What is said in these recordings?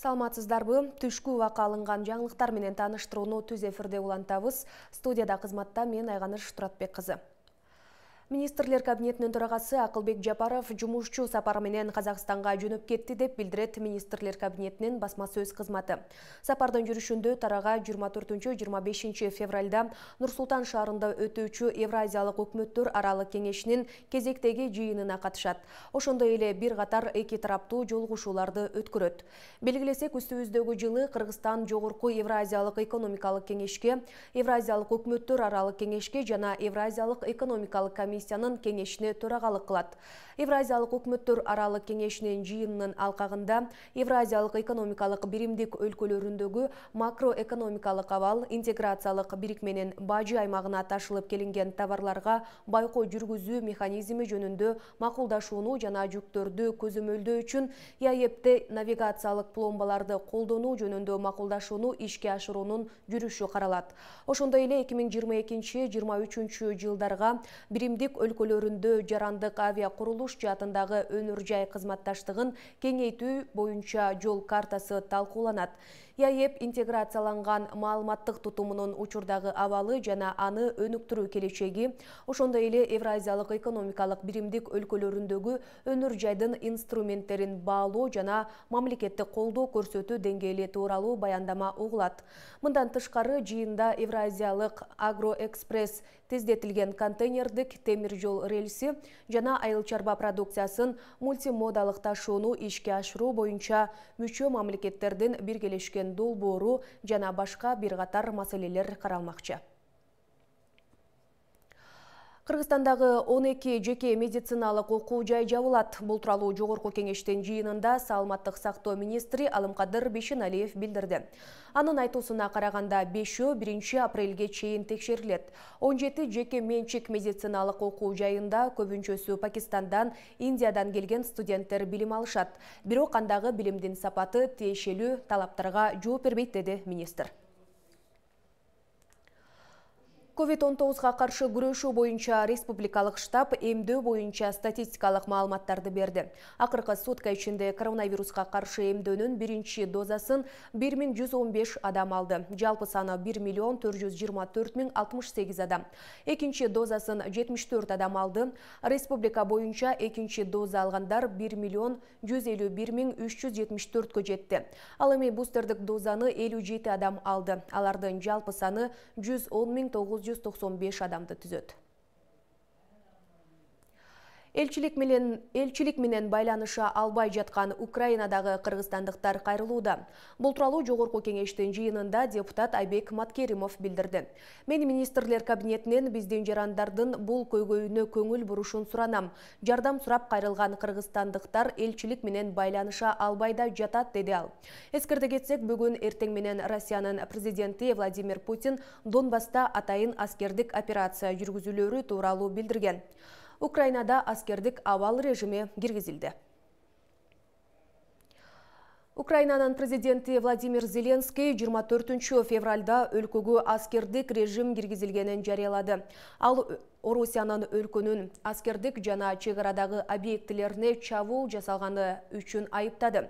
саламатсыздарбы түшкү убакка алынган жаңылыктар менен тааныштырууну түз эфирде улантабыз студияда кызматта мен айганыш туратбек кызы министрлер кабинетинин төрагасы акылбек жапаров жумушчу сапары менен казакстанга жөнөп кетти деп билдирет министрлер кабинетинин басма сөз кызматы сапардын жүрүшүндө тарага жыйырма төртүнчү жыйырма бешинчи февралда нурсултан шаарында өтүүчү евразиялык өкмөттөр аралык кеңешинин кезектеги жыйынына катышат ошондой эле бир катар эки тараптуу жолугушууларды өткөрөт белгилесек үстүбүздөгү жылы кыргызстан жогорку евразиялык экономикалык кеңешке евразиялык өкмөттөр аралык кеңешке жана евразиялык экономикалык комиссия комиссияның кеңешине төрағалық қылады. Евразиялық өкмөттөр аралық кеңешинин жиынның алқағында Евразиялық экономикалық биримдик өлкөлөрүндөгү макроэкономикалық абал интеграциялық берікменен бажы аймағына ташылып келинген товарларга байкоо жүргүзүү механизми жөнүндө макулдашууну жана жүктөрдү көзөмөлдөө үчүн яепті навигациялык пломбаларды колдонуу жөнүндө макулдашууну ишке ашыруунун жүрүшү каралат ошондой эле 2022-23 жылдарга биримдик өлкөлөрүндө жарандык авиа курулуш жаатындагы өнөр жай кызматташтыгын кеңейтүү боюнча жол картасы талкууланат яэп интеграцияланган маалыматтык тутумунун учурдагы абалы жана аны өнүктүрүү келечеги ошондой эле евразиялык экономикалык биримдик өлкөлөрүндөгү өнөр жайдын инструменттерин баалоо жана мамлекеттик колдоо көрсөтүү деңгээли тууралуу баяндама угулат мындан тышкары жыйында евразиялык агроэкспресс тездетилген контейнердик темир жол рельси жана айыл чарба продукциясын мультимодалык ташууну ишке ашыруу боюнча мүчө мамлекеттердин биргелешкен долбоору жана башка бир катар маселелер каралмакчы кыргызстандагы он эки жеке медициналык окуу жай жабылат бул тууралуу жогорку кеңештин жыйынында саламаттык сактоо министри алымкадыр бейшеналиев билдирди анын айтуусуна караганда бешөө биринчи апрелге чейин текшерилет он жети жеке менчик медициналык окуу жайында көбүнчөсү пакистандан индиядан келген студенттер билим алышат бирок андагы билимдин сапаты тиешелүү талаптарга жооп бербейт деди министр ковид он тогузга каршы күрөшүү боюнча республикалык штаб эмдөө боюнча статистикалык маалыматтарды берди акыркы сутка ичинде коронавируска каршы эмдөөнүн биринчи дозасын бир миң жүз он беш адам алды жалпы саны бир миллион төрт жүз жыйырма төрт миң алтымыш сегиз адам экинчи дозасын жетимиш төрт адам алды республика боюнча экинчи доза алгандар бир миллион жүз элүү бир миң үч жүз жетимиш төрткө жетти ал эми бустердик дозаны элүү жети адам алды алардын жалпы саны жүз он миң тогуз 195 адамды түзеді элчилик менен элчилик менен байланыша албай жаткан украинадагы кыргызстандыктар кайрылууда бул тууралуу жогорку кеңештин жыйынында депутат айбек маткеримов билдирди мен министрлер кабинетинен биздин жарандардын бул көйгөйүнө көңүл бурушун суранам жардам сурап кайрылган кыргызстандыктар элчилик менен байланыша албай да жатат деди ал эскерте кетсек бүгүн эртең менен россиянын президенти владимир путин донбасста атайын аскердик операция жүргүзүлөрү тууралуу билдирген Украинада аскердік авал режиме киргизилди Украинанын президенті Владимир Зеленский 24 февральда өлкөгө аскердік режим киргизилгенин жарелады. Ал орусиянын өлкөнүн аскердик жана чек арадагы объектилерине чабуул жасалганы үчүн айыптады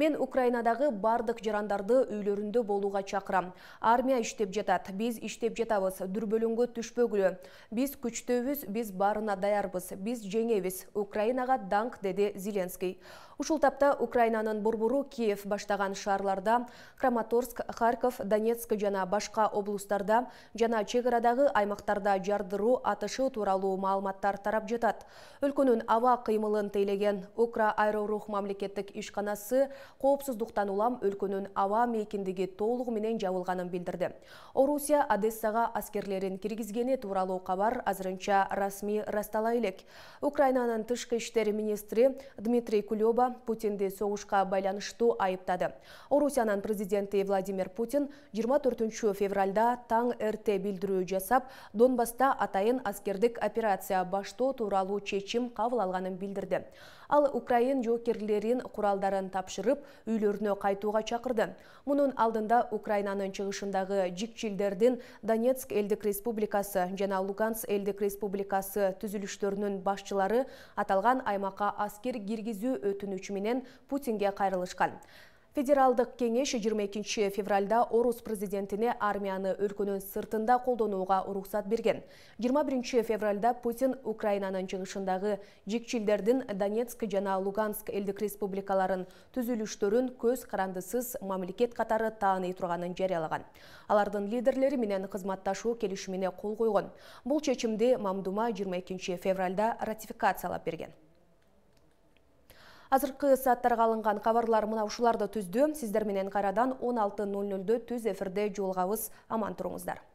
мен украинадагы бардык жарандарды үйлөрүндө болууга чакырам армия иштеп жатат биз иштеп жатабыз дүрбөлөңгө түшпөгүлө биз күчтөбүз биз барына даярбыз биз жеңебиз украинага данк деди зеленский ушул тапта украинанын борбору киев баштаган шаарларда краматорск харьков донецк жана башка облустарда жана чек арадагы аймактарда жардыруу атыш ұшышы туралуу маалыматтар тарап жатат өлкөнүн аба кыймылын тейлеген укра Айрорух мамлекеттик ишканасы коопсуздуктан улам өлкөнүн аба мейкиндиги толуғы менен жабылганын билдирди орусия одессага аскерлерин киргизгени тууралуу кабар азырынча расмий растала элек украинанын тышкы иштер министри дмитрий кулеба путинди согушка байланыштуу айыптады орусиянын президенти владимир путин 24 февралда таң эрте билдирүү жасап донбаста атайын әскердік операция башто туралы чечим қабыл алғанын білдірді. Ал Украин жокерлерін құралдарын тапшырып, үйлеріне қайтуға шақырды. Мұның алдында Украинаның шығышындағы жікчилдердің Донецк елдік республикасы және Луганск елдік республикасы түзіліштерінің башчылары аталған аймаққа аскер киргизүү менен Путинге қайрылышқан. федералдык кеңеш 22 экинчи февралда орус президентине армияны өлкөнүн сыртында колдонууга уруксат берген 21 биринчи февралда путин украинанын чыгышындагы жикчилдердин донецк жана луганск элдик республикаларын түзүлүштөрүн көз карандысыз мамлекет катары тааный турганын жарыялаган алардын лидерлери менен кызматташуу келишимине кол койгон бул чечимди мамдума 22 экинчи февралда ратификациялап берген Азырқы саттарға алынған қабарлар мұнаушыларды түзді. Сіздерменен қарадан 16.00-ді түз әфірде жолғауыз аман тұрыңыздар.